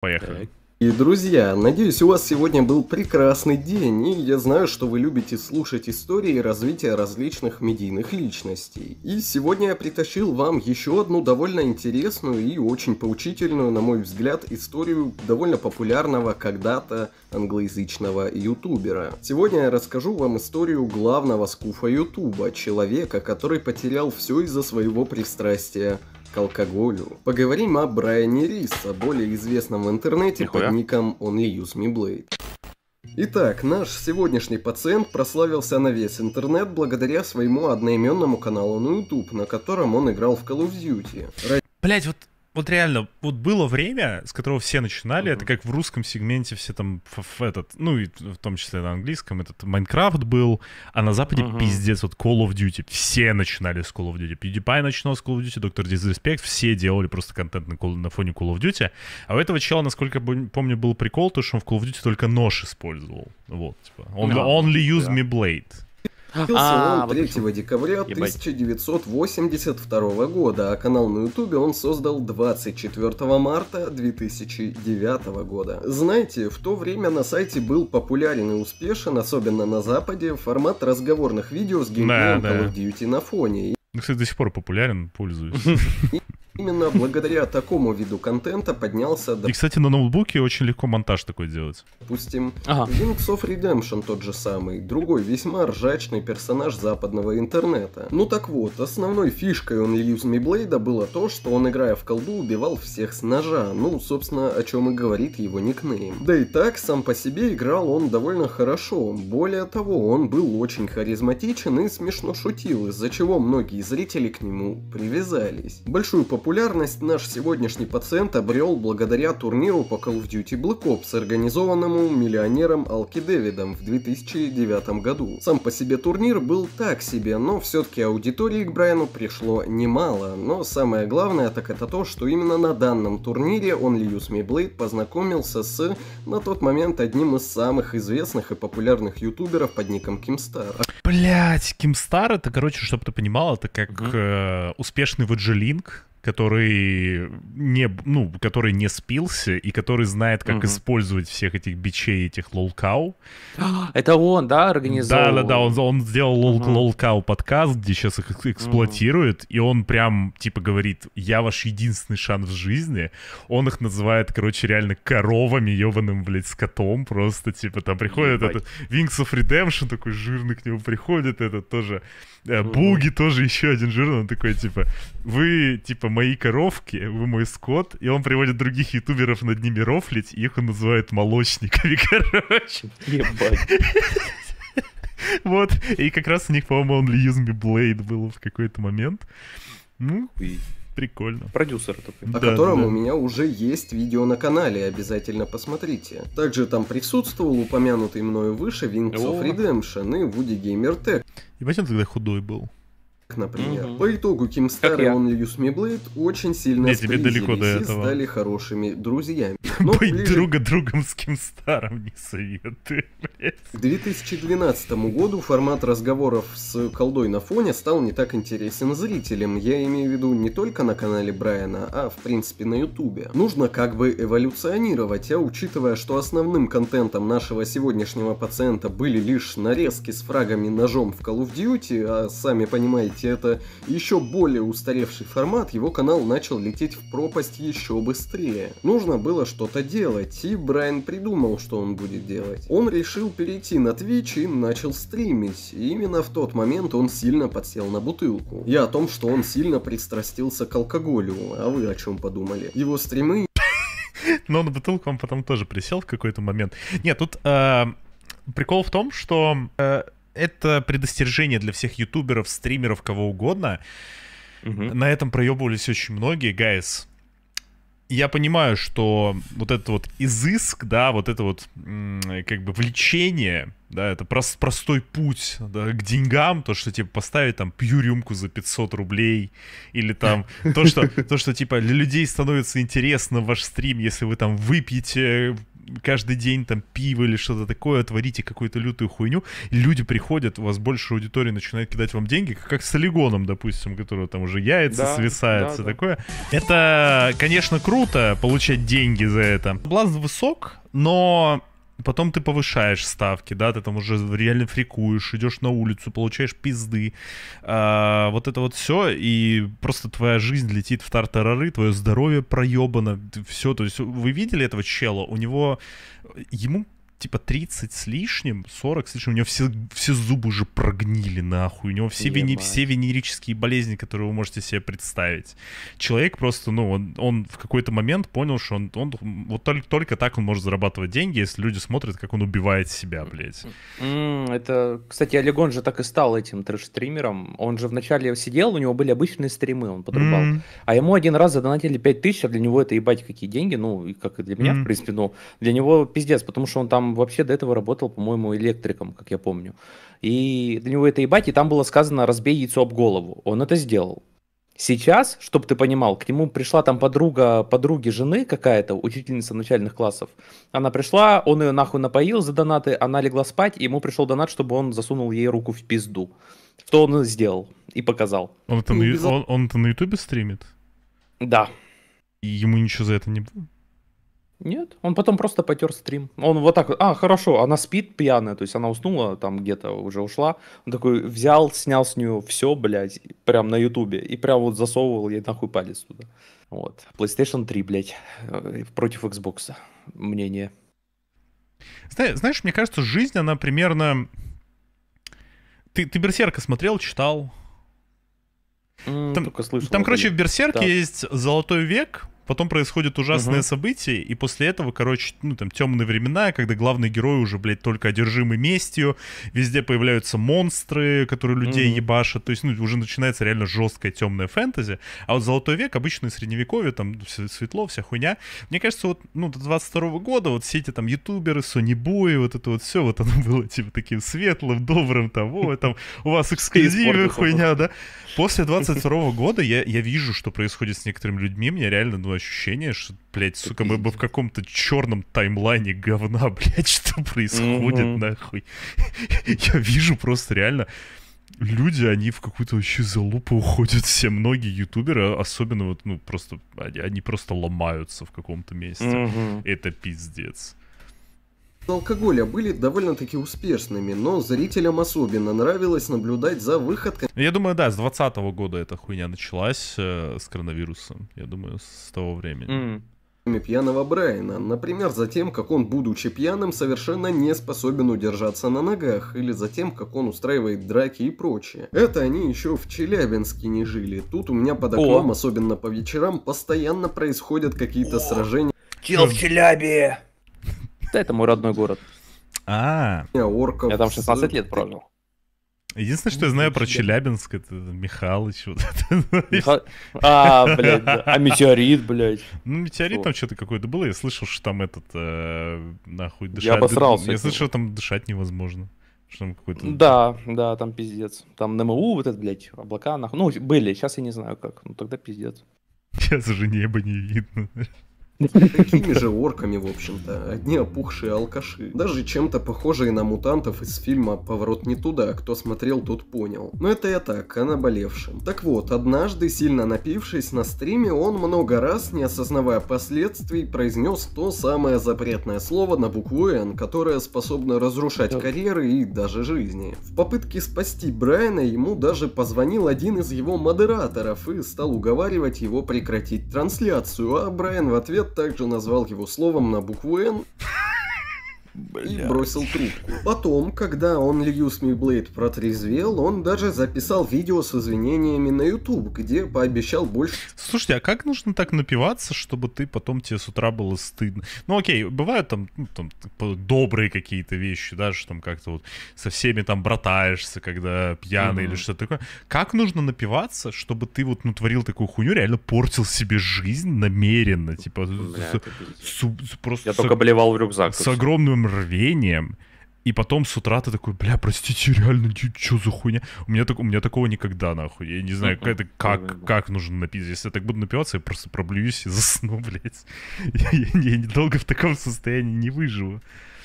Поехали. И, друзья, надеюсь, у вас сегодня был прекрасный день, и я знаю, что вы любите слушать истории развития различных медийных личностей. И сегодня я притащил вам еще одну довольно интересную и очень поучительную, на мой взгляд, историю довольно популярного когда-то англоязычного ютубера. Сегодня я расскажу вам историю главного скуфа ютуба, человека, который потерял все из-за своего пристрастия к алкоголю. Поговорим о Брайане Риса, более известном в интернете Нихуя. под ником Only Итак, наш сегодняшний пациент прославился на весь интернет благодаря своему одноименному каналу на YouTube, на котором он играл в Call of Duty. Блять, вот вот реально, вот было время, с которого все начинали, mm-hmm. это как в русском сегменте все там, в, в этот, ну и в том числе на английском, этот Майнкрафт был, а на Западе mm-hmm. пиздец, вот Call of Duty, все начинали с Call of Duty, PewDiePie начинал с Call of Duty, Доктор Дизреспект, все делали просто контент на, на фоне Call of Duty, а у этого чела, насколько помню, был прикол, то, что он в Call of Duty только нож использовал, вот, типа, only, yeah. only use yeah. me blade, Родился он 3 декабря 1982 года, а канал на ютубе он создал 24 марта 2009 года. Знаете, в то время на сайте был популярен и успешен, особенно на Западе, формат разговорных видео с геймплеем да, Call of Duty на фоне. Ну, кстати, до сих пор популярен, пользуюсь. Именно благодаря такому виду контента поднялся... И, кстати, на ноутбуке очень легко монтаж такой делать. Допустим, ага. Wings of Redemption тот же самый, другой весьма ржачный персонаж западного интернета. Ну так вот, основной фишкой он Use Me Blade было то, что он, играя в колду, убивал всех с ножа, ну, собственно, о чем и говорит его никнейм. Да и так, сам по себе играл он довольно хорошо, более того, он был очень харизматичен и смешно шутил, из-за чего многие зрители к нему привязались. Большую популярность популярность наш сегодняшний пациент обрел благодаря турниру по Call of Duty Black Ops, организованному миллионером Алки Дэвидом в 2009 году. Сам по себе турнир был так себе, но все-таки аудитории к Брайану пришло немало. Но самое главное так это то, что именно на данном турнире он Льюс Мейблейд познакомился с, на тот момент, одним из самых известных и популярных ютуберов под ником Кимстар. Блять, Кимстар это, короче, чтобы ты понимал, это как mm-hmm. э, успешный Виджилинг, который не, ну, который не спился и который знает, как угу. использовать всех этих бичей, этих лолкау. Это он, да, организовал? Да, да, да, он, он сделал лол, лолкау подкаст, где сейчас их эксплуатирует, угу. и он прям, типа, говорит, я ваш единственный шанс в жизни. Он их называет, короче, реально коровами, ебаным, блядь, скотом, просто, типа, там приходит этот Wings of Redemption, такой жирный к нему приходит, этот тоже, э, Буги тоже еще один жирный, он такой, типа, вы, типа, мои коровки, вы мой скот, и он приводит других ютуберов над ними рофлить, и их он называет молочниками, короче. Ебать. Вот, и как раз у них, по-моему, Only Use Me Blade был в какой-то момент. Ну, прикольно. Продюсер такой. О котором у меня уже есть видео на канале, обязательно посмотрите. Также там присутствовал упомянутый мною выше Wings О. of Redemption и Woody Gamer Tech. И почему тогда худой был? например. Угу. По итогу Кимстар и Only Use Me Blade очень сильно Не, тебе далеко до этого. стали хорошими друзьями. Но Быть ближе... друга другом с Кимстаром не советы. К 2012 году формат разговоров с колдой на фоне стал не так интересен зрителям. Я имею в виду не только на канале Брайана, а в принципе на ютубе. Нужно как бы эволюционировать, а учитывая, что основным контентом нашего сегодняшнего пациента были лишь нарезки с фрагами ножом в Call of Duty, а сами понимаете, хоть это еще более устаревший формат, его канал начал лететь в пропасть еще быстрее. Нужно было что-то делать, и Брайан придумал, что он будет делать. Он решил перейти на Twitch и начал стримить, и именно в тот момент он сильно подсел на бутылку. Я о том, что он сильно пристрастился к алкоголю, а вы о чем подумали? Его стримы... Но на бутылку он потом тоже присел в какой-то момент. Нет, тут а, прикол в том, что э, это предостережение для всех ютуберов, стримеров, кого угодно. Угу. На этом проебывались очень многие, гайс. Я понимаю, что вот этот вот изыск, да, вот это вот как бы влечение, да, это прост, простой путь да, к деньгам, то, что, типа, поставить там пью рюмку за 500 рублей, или там то, что, то, что типа, для людей становится интересно ваш стрим, если вы там выпьете каждый день там пиво или что-то такое, творите какую-то лютую хуйню, люди приходят, у вас больше аудитории начинает кидать вам деньги, как с олигоном, допустим, которого там уже яйца да, свисают, да, все да. такое. Это, конечно, круто получать деньги за это. Блазд высок, но потом ты повышаешь ставки, да, ты там уже реально фрикуешь, идешь на улицу, получаешь пизды, а, вот это вот все, и просто твоя жизнь летит в тартарары, твое здоровье проебано, все, то есть вы видели этого чела, у него, ему типа 30 с лишним, 40 с лишним, у него все, все зубы уже прогнили нахуй, у него все, вени, все венерические болезни, которые вы можете себе представить. Человек просто, ну, он, он в какой-то момент понял, что он, он вот только, только так он может зарабатывать деньги, если люди смотрят, как он убивает себя, блядь. Это, кстати, Олегон же так и стал этим трэш-стримером. Он же вначале сидел, у него были обычные стримы, он подрубал. Mm. А ему один раз задонатили 5000, а для него это ебать какие деньги, ну, как и для меня, mm. в принципе, ну, для него пиздец, потому что он там вообще до этого работал, по-моему, электриком, как я помню. И для него это ебать, и там было сказано «разбей яйцо об голову». Он это сделал. Сейчас, чтобы ты понимал, к нему пришла там подруга, подруги жены какая-то, учительница начальных классов. Она пришла, он ее нахуй напоил за донаты, она легла спать, и ему пришел донат, чтобы он засунул ей руку в пизду. Что он сделал и показал. Он это, на, он, ютубе стримит? Да. И ему ничего за это не было? Нет, он потом просто потер стрим. Он вот так а, хорошо, она спит пьяная, то есть она уснула, там где-то уже ушла. Он такой взял, снял с нее все, блядь, прям на ютубе, и прям вот засовывал ей нахуй палец туда. Вот, PlayStation 3, блядь, э, против Xbox, мнение. Знаешь, мне кажется, жизнь, она примерно... Ты, ты Берсерка смотрел, читал? Там, Только слышал. Там, короче, в Берсерке да. есть золотой век, потом происходит ужасное угу. событие, и после этого, короче, ну там темные времена, когда главный герой уже, блядь, только одержимы местью, везде появляются монстры, которые людей угу. ебашат, то есть, ну, уже начинается реально жесткая темная фэнтези, а вот Золотой век, обычное средневековье, там светло, вся хуйня, мне кажется, вот, ну, до 22 года вот все эти там ютуберы, сонибои, вот это вот все, вот оно было, типа, таким светлым, добрым, того, там, у вас эксклюзивная хуйня, да, после 22 года я, я вижу, что происходит с некоторыми людьми, мне реально, ну, ощущение, что, блядь, сука, мы бы в каком-то черном таймлайне говна, блядь, что происходит, mm-hmm. нахуй. Я вижу просто реально люди, они в какую-то вообще залупу уходят. Все многие ютуберы, особенно вот, ну, просто, они, они просто ломаются в каком-то месте. Угу. Это пиздец алкоголя были довольно-таки успешными, но зрителям особенно нравилось наблюдать за выходкой. Я думаю, да, с 2020 года эта хуйня началась э, с коронавирусом, я думаю, с того времени. Mm пьяного Брайана, например, за тем, как он, будучи пьяным, совершенно не способен удержаться на ногах, или за тем, как он устраивает драки и прочее. Это они еще в Челябинске не жили. Тут у меня под окном, О. особенно по вечерам, постоянно происходят какие-то сражения. Чел в Челябе! Да, это мой родной город. А. Я орков. Я там 16 лет прожил. Единственное, что я знаю про Челябинск, это Михалыч. Вот это, А, блядь, да. а метеорит, блядь. Ну, метеорит что? там что-то какое-то было. Я слышал, что там этот, э, нахуй, дышать... Я обосрался. Я этим. слышал, что там дышать невозможно. Что там какой-то... Да, да, там пиздец. Там НМУ вот этот, блядь, облака, нахуй. Ну, были, сейчас я не знаю как. Ну, тогда пиздец. Сейчас уже небо не видно. Такими же орками, в общем-то. Одни опухшие алкаши. Даже чем-то похожие на мутантов из фильма «Поворот не туда», кто смотрел, тот понял. Но это я так, о наболевшем. Так вот, однажды, сильно напившись на стриме, он много раз, не осознавая последствий, произнес то самое запретное слово на букву «Н», которое способно разрушать карьеры и даже жизни. В попытке спасти Брайана ему даже позвонил один из его модераторов и стал уговаривать его прекратить трансляцию, а Брайан в ответ также назвал его словом на букву «Н». Блядь. и бросил трубку. Потом, когда он Льюс Мейблейд протрезвел, он даже записал видео с извинениями на YouTube, где пообещал больше... Слушайте, а как нужно так напиваться, чтобы ты потом тебе с утра было стыдно? Ну окей, бывают там, ну, там типа, добрые какие-то вещи, да, что там как-то вот со всеми там братаешься, когда пьяный mm-hmm. или что-то такое. Как нужно напиваться, чтобы ты вот ну творил такую хуйню, реально портил себе жизнь намеренно, типа... Бля, с, с, с, просто Я с, только болевал в рюкзак. С огромным огромным рвением и потом с утра ты такой, бля, простите, реально, что за хуйня? У меня, так, у меня такого никогда, нахуй. Я не знаю, как, это, как, как нужно напиться. Если я так буду напиваться, я просто проблююсь и засну, блядь. Я, я, я недолго в таком состоянии не выживу.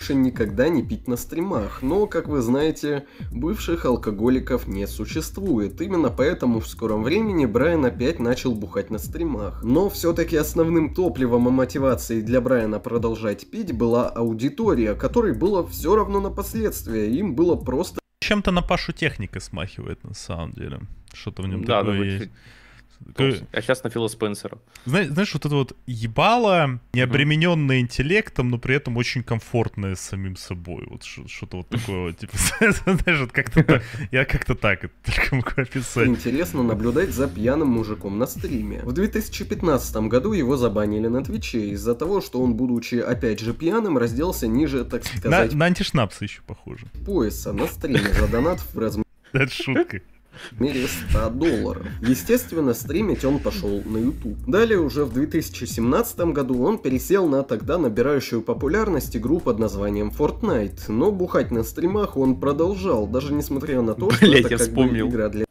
Никогда не пить на стримах, но, как вы знаете, бывших алкоголиков не существует. Именно поэтому в скором времени Брайан опять начал бухать на стримах. Но все-таки основным топливом и мотивацией для Брайана продолжать пить была аудитория, которой было все равно на последствия, им было просто... Чем-то на Пашу техника смахивает, на самом деле. Что-то в нем да, такое есть. Чуть... Как... А сейчас на Фила Спенсера. Знаешь, знаешь, вот это вот ебало, необремененное mm-hmm. интеллектом, но при этом очень комфортное с самим собой. Вот что-то вот такое, типа, знаешь, вот как-то я как-то так это только могу описать. Интересно наблюдать за пьяным мужиком на стриме. В 2015 году его забанили на Твиче из-за того, что он, будучи опять же пьяным, разделся ниже, так сказать... На, на антишнапса еще похоже. Пояса на стриме за донат в размере... Это шутка мере 100 долларов. Естественно, стримить он пошел на YouTube. Далее уже в 2017 году он пересел на тогда набирающую популярность игру под названием Fortnite, но бухать на стримах он продолжал, даже несмотря на то, что Блять, это я как вспомнил. бы игра для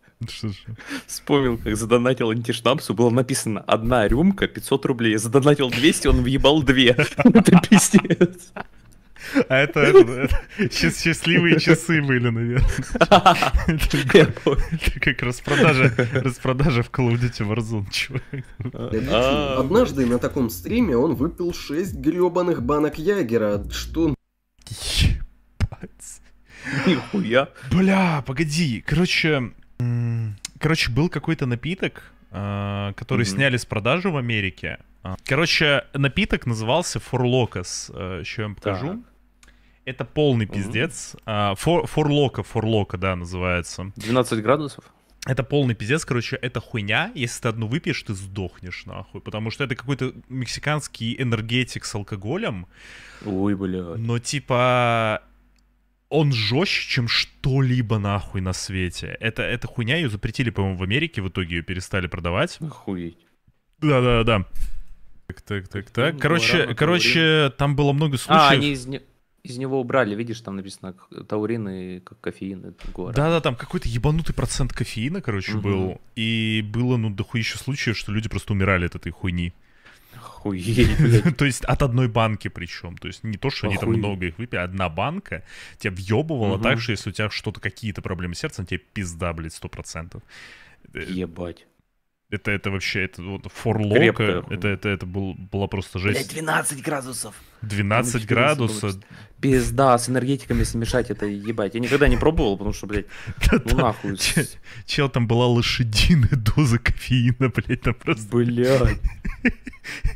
Вспомнил, как задонатил антиштампсу, было написано «Одна рюмка, 500 рублей». задонатил 200, он въебал 2. Это пиздец. А это, это, счастливые часы были, наверное. Это как распродажа, распродажа в Call of Duty Warzone, чувак. А. Однажды на таком стриме он выпил 6 гребаных банок Ягера, что... Ебать. Нихуя. Бля, погоди. Короче, короче, был какой-то напиток, а, который сняли с продажи в Америке. А, короче, напиток назывался Форлокос. Еще я вам покажу. Так. Это полный пиздец. А, форлока, mm-hmm. форлока, да, называется. 12 градусов? Это полный пиздец, короче, это хуйня. Если ты одну выпьешь, ты сдохнешь нахуй. Потому что это какой-то мексиканский энергетик с алкоголем. Ой, блядь. Но типа он жестче, чем что-либо нахуй на свете. Это, это хуйня, ее запретили, по-моему, в Америке, в итоге ее перестали продавать. Охуеть. Да-да-да. Так, так, так, так. Короче, ну, короче, там было много а, случаев. А, они из из него убрали, видишь, там написано таурин и как кофеин. Да-да, там какой-то ебанутый процент кофеина, короче, угу. был. И было, ну, дохуя еще случаев, что люди просто умирали от этой хуйни. Охуеть, То есть от одной банки причем. То есть не то, что они там много их выпили, а одна банка тебя въебывала так, что если у тебя что-то, какие-то проблемы с сердцем, тебе пизда, блядь, сто процентов. Э, Ебать. Это, это вообще, это вот форлок, это, это, это, был, была просто жесть. Блядь, 12 градусов. 12 градусов? Пизда, с энергетиками смешать это ебать. Я никогда не пробовал, потому что, блядь, ну нахуй. Чел, там была лошадиная доза кофеина, блядь, там просто... Блядь.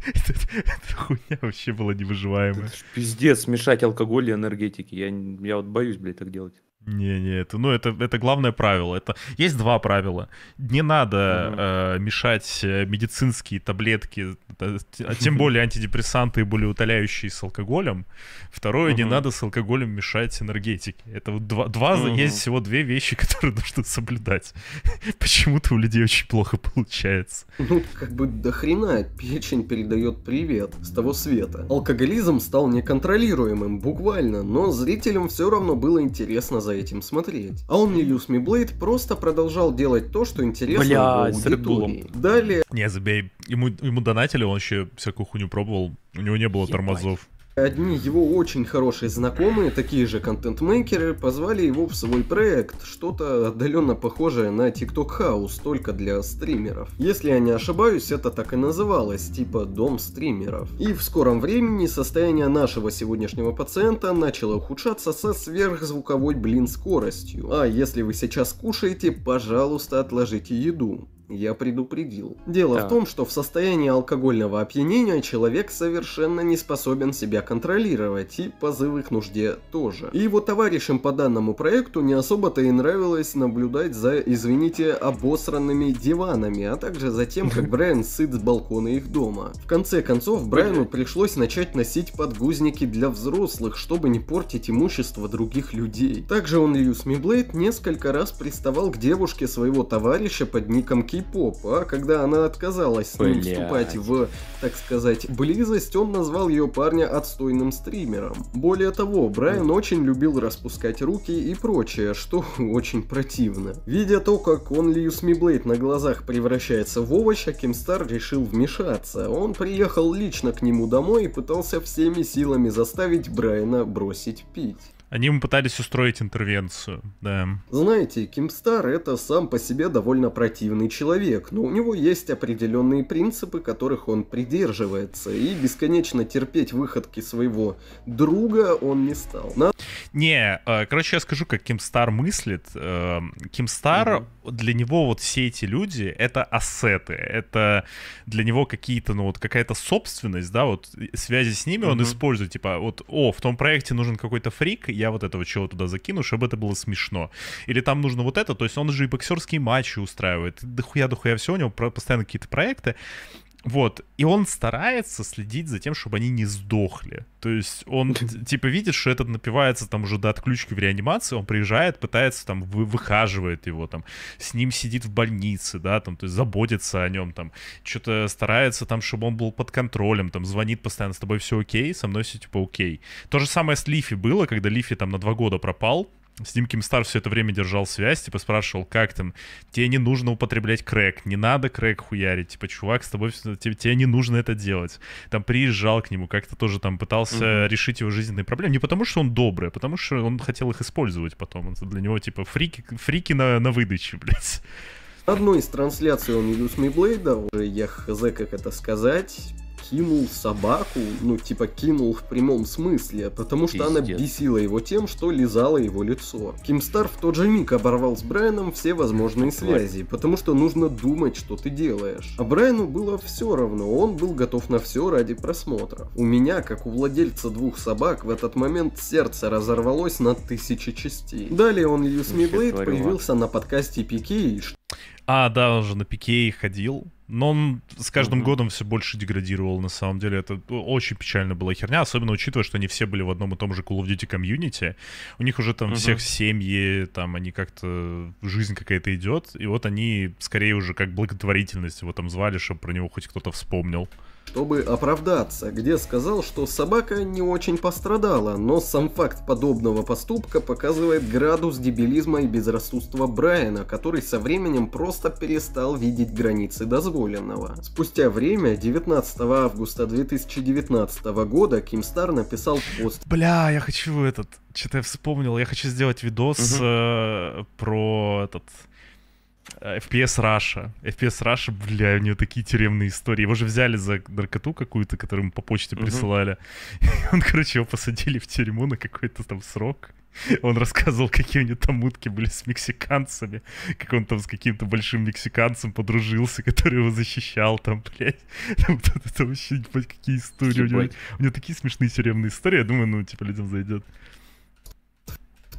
Эта хуйня вообще была невыживаемая. Пиздец, смешать алкоголь и энергетики. Я, я вот боюсь, блядь, так делать. Не, не, это, ну, это, это главное правило. Это есть два правила. Не надо угу. э, мешать э, медицинские таблетки, э, а тем более антидепрессанты и болеутоляющие с алкоголем. Второе, угу. не надо с алкоголем мешать энергетики. Это вот два, два угу. есть всего две вещи, которые нужно соблюдать. Почему-то у людей очень плохо получается. Ну, как бы до печень передает привет с того света. Алкоголизм стал неконтролируемым, буквально, но зрителям все равно было интересно за этим смотреть. А он мне Use Me просто продолжал делать то, что интересно Бля, аудитории. Далее... Не, забей. Ему, ему донатили, он еще всякую хуйню пробовал. У него не было Ебать. тормозов. Одни его очень хорошие знакомые, такие же контент-мейкеры, позвали его в свой проект, что-то отдаленно похожее на TikTok House, только для стримеров. Если я не ошибаюсь, это так и называлось, типа дом стримеров. И в скором времени состояние нашего сегодняшнего пациента начало ухудшаться со сверхзвуковой, блин, скоростью. А если вы сейчас кушаете, пожалуйста, отложите еду. Я предупредил. Дело да. в том, что в состоянии алкогольного опьянения человек совершенно не способен себя контролировать, и позывы к нужде тоже. И его товарищам по данному проекту не особо-то и нравилось наблюдать за, извините, обосранными диванами, а также за тем, как Брайан сыт с балкона их дома. В конце концов, Брайану пришлось начать носить подгузники для взрослых, чтобы не портить имущество других людей. Также он Льюс Миблейд несколько раз приставал к девушке своего товарища под ником Ки кей-поп, а когда она отказалась с ним Блядь. вступать в, так сказать, близость, он назвал ее парня отстойным стримером. Более того, Брайан очень любил распускать руки и прочее, что очень противно. Видя то, как он Льюс Миблейд на глазах превращается в овощ, Акимстар решил вмешаться. Он приехал лично к нему домой и пытался всеми силами заставить Брайана бросить пить. Они ему пытались устроить интервенцию, да. Знаете, Кимстар это сам по себе довольно противный человек, но у него есть определенные принципы, которых он придерживается, и бесконечно терпеть выходки своего друга он не стал. На... Не, э, короче, я скажу, как Кимстар мыслит. Э, Кимстар, угу. для него вот все эти люди — это ассеты, это для него какие-то, ну вот какая-то собственность, да, вот связи с ними угу. он использует, типа, вот, о, в том проекте нужен какой-то фрик, я вот этого чего туда закину, чтобы это было смешно. Или там нужно вот это, то есть он же и боксерские матчи устраивает, дохуя-дохуя все, у него постоянно какие-то проекты. Вот. И он старается следить за тем, чтобы они не сдохли. То есть он, типа, видит, что этот напивается там уже до отключки в реанимации, он приезжает, пытается там, вы, выхаживает его там, с ним сидит в больнице, да, там, то есть заботится о нем там, что-то старается там, чтобы он был под контролем, там, звонит постоянно, с тобой все окей, со мной все, типа, окей. То же самое с Лифи было, когда Лифи там на два года пропал, с ним Кимстар все это время держал связь, типа спрашивал, как там, тебе не нужно употреблять крэк, не надо крэк хуярить, типа, чувак, с тобой, тебе, тебе не нужно это делать. Там приезжал к нему, как-то тоже там пытался угу. Mm решить его жизненные проблемы, не потому что он добрый, а потому что он хотел их использовать потом, это для него, типа, фрики, фрики на, на выдаче, блядь. Одну из трансляций он Юсми Блейда, уже я хз как это сказать, кинул собаку, ну, типа, кинул в прямом смысле, потому Пиздец. что она бесила его тем, что лизала его лицо. Ким Стар в тот же миг оборвал с Брайаном все возможные связи, потому что нужно думать, что ты делаешь. А Брайану было все равно, он был готов на все ради просмотра. У меня, как у владельца двух собак, в этот момент сердце разорвалось на тысячи частей. Далее он Льюс Миблейд появился на подкасте Пики и что. А, да, он же на пике ходил. Но он с каждым mm-hmm. годом все больше деградировал, на самом деле. Это очень печально была херня, особенно учитывая, что они все были в одном и том же Call of Duty комьюнити. У них уже там mm-hmm. всех семьи, там они как-то... Жизнь какая-то идет. И вот они скорее уже как благотворительность его там звали, чтобы про него хоть кто-то вспомнил чтобы оправдаться, где сказал, что собака не очень пострадала, но сам факт подобного поступка показывает градус дебилизма и безрассудства Брайана, который со временем просто перестал видеть границы дозволенного. Спустя время, 19 августа 2019 года, Ким Стар написал пост. Бля, я хочу этот, что-то я вспомнил, я хочу сделать видос угу. э, про этот Э, FPS Russia. FPS Russia, бля, у нее такие тюремные истории. Его же взяли за наркоту какую-то, которую ему по почте uh-huh. присылали. он, короче, его посадили в тюрьму на какой-то там срок. Он рассказывал, какие у него там мутки были с мексиканцами, как он там с каким-то большим мексиканцем подружился, который его защищал там, блядь. Там, там, вообще, какие истории. У него, у него такие смешные тюремные истории, я думаю, ну, типа, людям зайдет.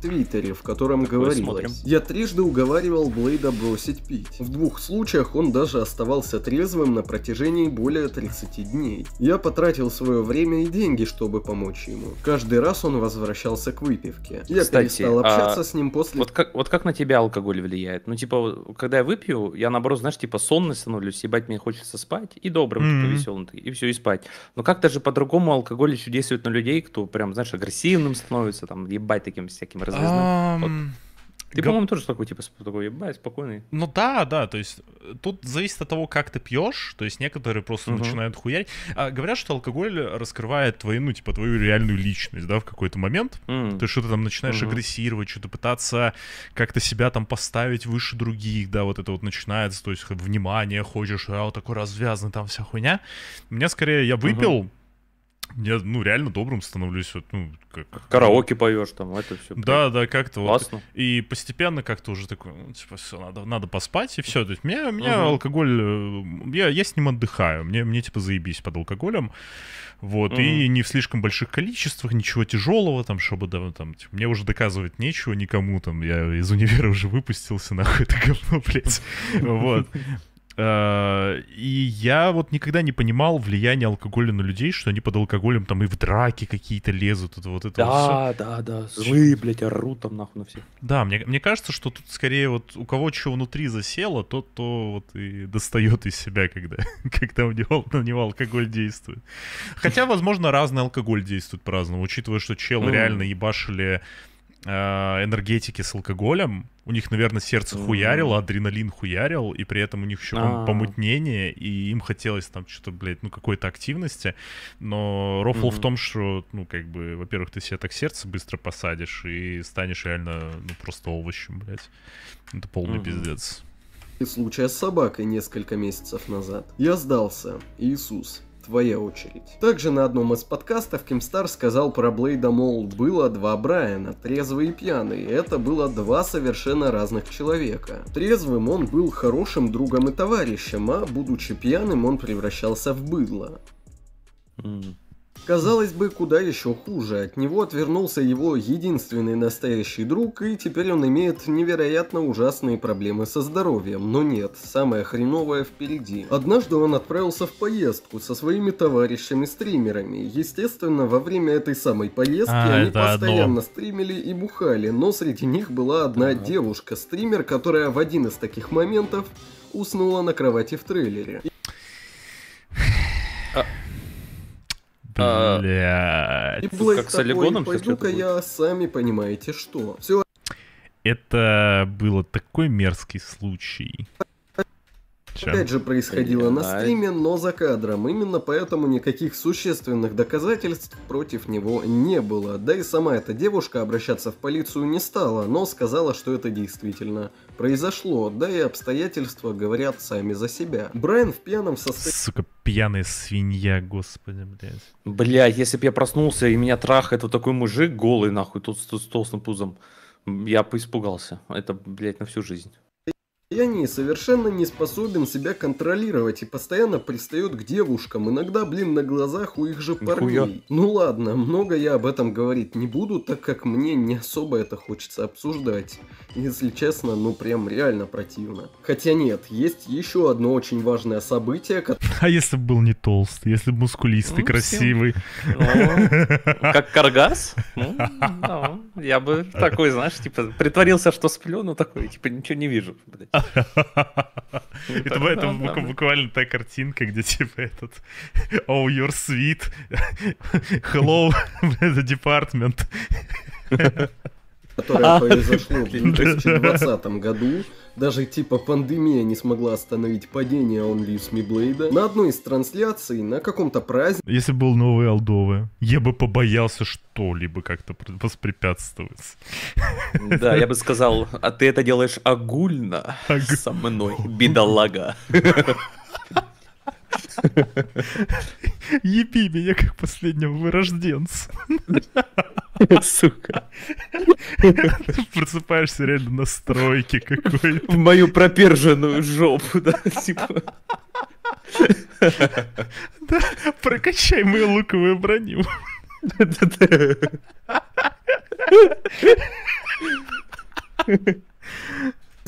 Твиттере, в котором говорилось. Я трижды уговаривал Блейда бросить пить. В двух случаях он даже оставался трезвым на протяжении более 30 дней. Я потратил свое время и деньги, чтобы помочь ему. Каждый раз он возвращался к выпивке. Я Кстати, перестал а общаться а... с ним после... Вот как, вот как на тебя алкоголь влияет? Ну, типа, когда я выпью, я, наоборот, знаешь, типа, сонный становлюсь, ебать, мне хочется спать, и добрым, mm-hmm. типа, веселым, и все, и спать. Но как-то же по-другому алкоголь еще действует на людей, кто прям, знаешь, агрессивным становится, там, ебать, таким всяким про звездный. Um... Ты, Го... по-моему, тоже такой, типа, такой, ебать, спокойный. Ну да, да, то есть э, тут зависит от того, как ты пьешь, то есть некоторые просто uh-huh. начинают хуять. А, говорят, что алкоголь раскрывает твою, ну, типа, твою реальную личность, да, в какой-то момент. Uh-huh. То есть что то там начинаешь uh-huh. агрессировать, что-то пытаться как-то себя там поставить выше других, да, вот это вот начинается, то есть внимание хочешь, а вот такой развязанный там вся хуйня. У меня скорее, я выпил, uh-huh я, ну, реально добрым становлюсь, вот, ну, как... Караоке поешь там, это все. Да, да, как-то Классно. вот. И постепенно как-то уже такой, ну, типа, все, надо, надо поспать, и все. То есть, меня, меня угу. алкоголь, э, я, я с ним отдыхаю, мне, мне, типа, заебись под алкоголем. Вот, угу. и не в слишком больших количествах, ничего тяжелого, там, чтобы, да, там, типа, мне уже доказывать нечего никому, там, я из универа уже выпустился, нахуй это говно, блядь. Вот. Э, и я вот никогда не понимал влияние алкоголя на людей, что они под алкоголем там и в драки какие-то лезут, вот это да, вот все. Да, да, злые, блядь, орут там нахуй на всех. Да, мне, мне кажется, что тут скорее вот у кого чего внутри засело, тот то вот и достает из себя, когда, когда у него, на него алкоголь действует. Хотя, возможно, разный алкоголь действует по-разному, учитывая, что чел реально ебашили Э, энергетики с алкоголем. У них, наверное, сердце mm-hmm. хуярило, адреналин хуярил, и при этом у них еще А-а-а. помутнение, и им хотелось там что-то, блядь, ну, какой-то активности. Но рофл mm-hmm. в том, что, ну, как бы, во-первых, ты себе так сердце быстро посадишь и станешь реально, ну, просто овощем, блядь. Это полный mm-hmm. пиздец. И случай с собакой несколько месяцев назад. Я сдался. Иисус твоя очередь. Также на одном из подкастов Кимстар сказал про Блейда, мол, было два Брайана, трезвый и пьяный. Это было два совершенно разных человека. Трезвым он был хорошим другом и товарищем, а будучи пьяным он превращался в быдло. Mm. Казалось бы, куда еще хуже, от него отвернулся его единственный настоящий друг, и теперь он имеет невероятно ужасные проблемы со здоровьем, но нет, самое хреновое впереди. Однажды он отправился в поездку со своими товарищами-стримерами. Естественно, во время этой самой поездки а, они постоянно одно. стримили и бухали, но среди них была одна угу. девушка-стример, которая в один из таких моментов уснула на кровати в трейлере. А, а, блядь. И Блэк как с Олегоном пойду-ка я, сами понимаете, что. Все. Это было такой мерзкий случай. Чем? Опять же, происходило Или, на стриме, но за кадром. Именно поэтому никаких существенных доказательств против него не было. Да и сама эта девушка обращаться в полицию не стала, но сказала, что это действительно произошло. Да и обстоятельства говорят сами за себя. Брайан в пьяном состоянии... Сука, пьяная свинья, господи, блядь. Бля, если бы я проснулся и меня трахает вот такой мужик голый, нахуй, тут с, с толстым пузом, я бы испугался. Это, блядь, на всю жизнь. Я не совершенно не способен себя контролировать и постоянно пристает к девушкам, иногда, блин, на глазах у их же парней. Нихуя. Ну ладно, много я об этом говорить не буду, так как мне не особо это хочется обсуждать. Если честно, ну прям реально противно. Хотя нет, есть еще одно очень важное событие, которое... А если бы был не толстый, если бы мускулистый, ну, красивый? Ну, как Каргас? Ну, я бы такой, знаешь, типа, притворился, что сплю, но такой, типа, ничего не вижу, блядь. Это, это буквально та картинка, где типа этот Oh, your sweet, hello, the department которое а. произошло в 2020 году. Даже типа пандемия не смогла остановить падение Only Leaves Me Blade. На одной из трансляций, на каком-то празднике... Если был новый Алдовы, я бы побоялся что-либо как-то воспрепятствовать. Да, я бы сказал, а ты это делаешь огульно со мной, бедолага. Еби меня как последнего вырожденца. Сука. Ты просыпаешься реально на стройке какой-то. В мою проперженную жопу, да, типа. Да, прокачай мою луковую броню. Да-да-да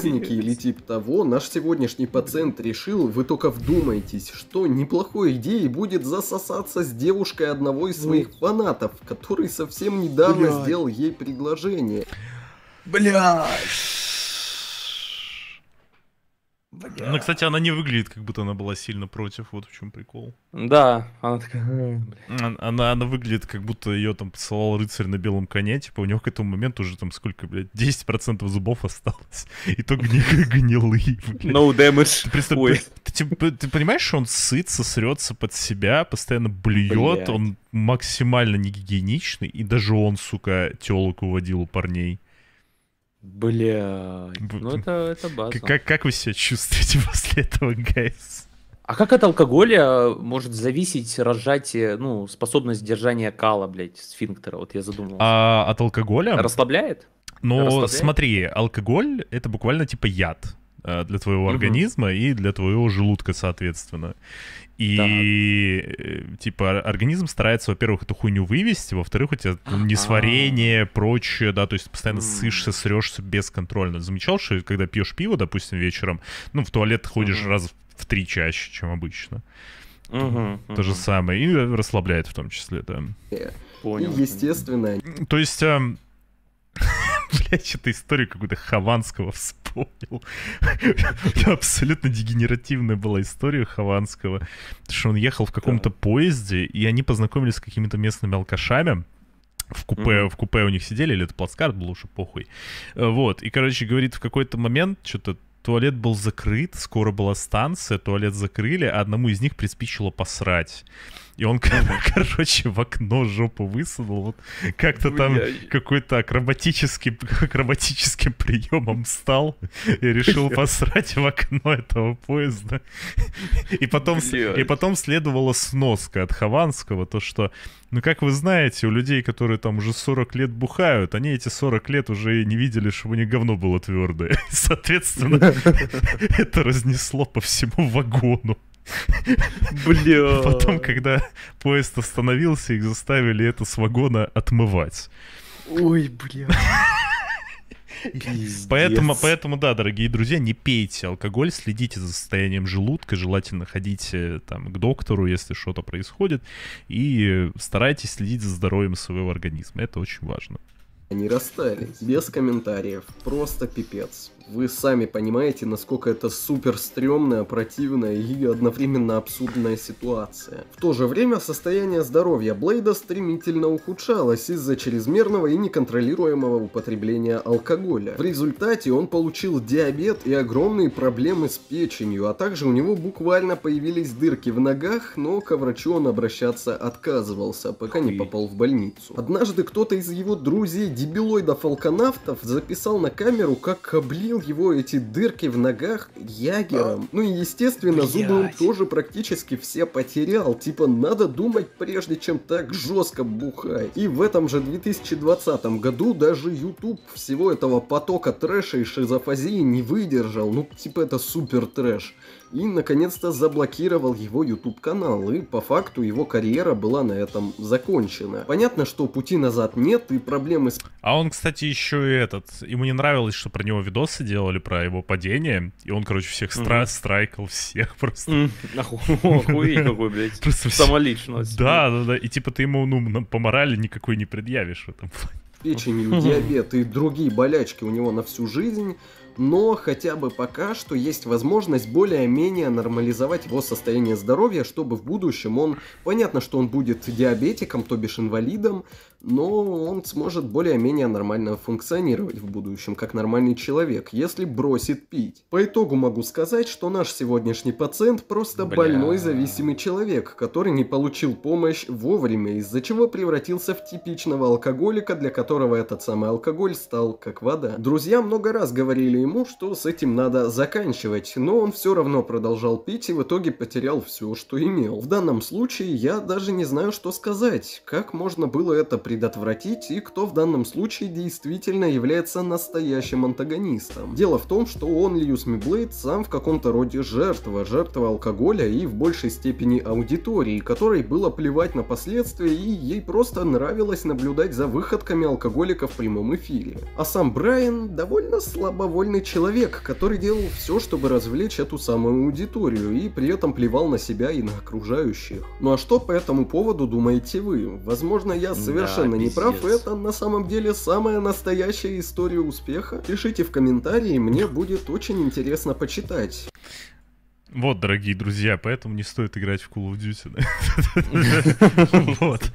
родственники или типа того, наш сегодняшний пациент решил, вы только вдумайтесь, что неплохой идеей будет засосаться с девушкой одного из ну. своих фанатов, который совсем недавно Блядь. сделал ей предложение. Блядь. Ну, кстати, она не выглядит, как будто она была сильно против, вот в чем прикол. Да, она такая... «Хм». Она, она выглядит, как будто ее там поцеловал рыцарь на белом коне, типа у него к этому моменту уже там сколько, блядь, 10% зубов осталось, и то гни гнилые, блядь. No damage. Ты, представ... ты, типа, ты, ты понимаешь, что он сытся, срется под себя, постоянно блюет, он максимально негигиеничный, и даже он, сука, телок уводил у парней. Бля, ну это, это база. Как, как вы себя чувствуете после этого, гайс? А как от алкоголя э, может зависеть разжатие, ну, способность держания кала, блядь, сфинктера? Вот я задумался. А от алкоголя? Расслабляет? Ну, Расслабляет? смотри, алкоголь — это буквально типа яд э, для твоего угу. организма и для твоего желудка, соответственно. И так. Э, типа организм старается, во-первых, эту хуйню вывести, во-вторых, у тебя несварение, прочее, да, то есть постоянно mm. сышься, срешься бесконтрольно. Замечал, что когда пьешь пиво, допустим, вечером, ну, в туалет ходишь раз в три чаще, чем обычно. Угу, То же самое. И э, расслабляет в том числе, да. Понял. И естественно. То есть... Э... Блять, то история какую-то Хованского вспомнил помнил. Абсолютно дегенеративная была история Хованского, что он ехал в каком-то поезде, и они познакомились с какими-то местными алкашами. В купе, mm-hmm. в купе у них сидели, или это плацкарт был уже похуй. Э, вот, и, короче, говорит, в какой-то момент что-то туалет был закрыт, скоро была станция, туалет закрыли, а одному из них приспичило посрать. И он, короче, в окно жопу высунул. Вот как-то ну, там какой-то акробатическим, акробатическим приемом стал и решил посрать в окно этого поезда. И потом, и потом следовала сноска от Хованского, то что ну, как вы знаете, у людей, которые там уже 40 лет бухают, они эти 40 лет уже не видели, чтобы у них говно было твердое. Соответственно, это разнесло по всему вагону. Бля. Потом, когда поезд остановился, их заставили это с вагона отмывать. Ой, бля. Поэтому, поэтому, да, дорогие друзья, не пейте алкоголь, следите за состоянием желудка, желательно ходите э, там к доктору, если что-то происходит, и э, старайтесь следить за здоровьем своего организма. Это очень важно. Они расстались. Без комментариев. Просто пипец. Вы сами понимаете, насколько это супер стрёмная, противная и одновременно абсурдная ситуация. В то же время состояние здоровья Блейда стремительно ухудшалось из-за чрезмерного и неконтролируемого употребления алкоголя. В результате он получил диабет и огромные проблемы с печенью, а также у него буквально появились дырки в ногах, но ко врачу он обращаться отказывался, пока не попал в больницу. Однажды кто-то из его друзей дебилоидов фалконавтов записал на камеру, как облил его эти дырки в ногах ягером. А, ну и, естественно, Блять. зубы он тоже практически все потерял. Типа, надо думать, прежде чем так жестко бухать. И в этом же 2020 году даже YouTube всего этого потока трэша и шизофазии не выдержал. Ну, типа, это супер трэш и наконец-то заблокировал его YouTube канал, и по факту его карьера была на этом закончена. Понятно, что пути назад нет и проблемы с... А он, кстати, еще и этот, ему не нравилось, что про него видосы делали, про его падение, и он, короче, всех стра... mm-hmm. страйкал, всех просто. нахуй какой, блядь, просто самолично. Да, да, да, и типа ты ему, ну, по морали никакой не предъявишь в этом плане печенью, диабет и другие болячки у него на всю жизнь но хотя бы пока что есть возможность более-менее нормализовать его состояние здоровья, чтобы в будущем он, понятно, что он будет диабетиком, то бишь инвалидом, но он сможет более-менее нормально функционировать в будущем, как нормальный человек, если бросит пить. По итогу могу сказать, что наш сегодняшний пациент просто Бля. больной зависимый человек, который не получил помощь вовремя, из-за чего превратился в типичного алкоголика, для которого этот самый алкоголь стал как вода. Друзья много раз говорили ему, что с этим надо заканчивать, но он все равно продолжал пить и в итоге потерял все, что имел. В данном случае я даже не знаю, что сказать, как можно было это предотвратить и кто в данном случае действительно является настоящим антагонистом. Дело в том, что он, Льюс Миблейд, сам в каком-то роде жертва, жертва алкоголя и в большей степени аудитории, которой было плевать на последствия и ей просто нравилось наблюдать за выходками алкоголика в прямом эфире. А сам Брайан довольно слабовольный человек, который делал все, чтобы развлечь эту самую аудиторию и при этом плевал на себя и на окружающих. Ну а что по этому поводу думаете вы? Возможно, я совершенно совершенно не прав. Это на самом деле самая настоящая история успеха. Пишите в комментарии, мне будет очень интересно почитать. Вот, дорогие друзья, поэтому не стоит играть в Call of Duty. Вот.